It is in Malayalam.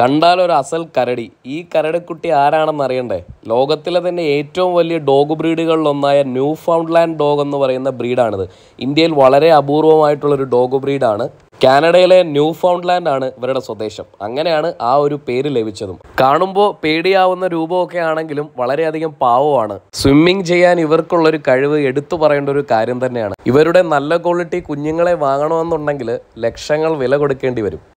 കണ്ടാൽ ഒരു അസൽ കരടി ഈ കരടിക്കുട്ടി ആരാണെന്ന് അറിയണ്ടേ ലോകത്തിലെ തന്നെ ഏറ്റവും വലിയ ഡോഗ് ബ്രീഡുകളിലൊന്നായ ന്യൂ ലാൻഡ് ഡോഗ് എന്ന് പറയുന്ന ബ്രീഡാണിത് ഇന്ത്യയിൽ വളരെ അപൂർവമായിട്ടുള്ളൊരു ഡോഗ് ബ്രീഡാണ് കാനഡയിലെ ന്യൂ ലാൻഡ് ആണ് ഇവരുടെ സ്വദേശം അങ്ങനെയാണ് ആ ഒരു പേര് ലഭിച്ചതും കാണുമ്പോൾ പേടിയാവുന്ന രൂപമൊക്കെ ആണെങ്കിലും വളരെയധികം പാവമാണ് സ്വിമ്മിംഗ് ചെയ്യാൻ ഇവർക്കുള്ളൊരു കഴിവ് എടുത്തു പറയേണ്ട ഒരു കാര്യം തന്നെയാണ് ഇവരുടെ നല്ല ക്വാളിറ്റി കുഞ്ഞുങ്ങളെ വാങ്ങണമെന്നുണ്ടെങ്കിൽ ലക്ഷങ്ങൾ വില കൊടുക്കേണ്ടി വരും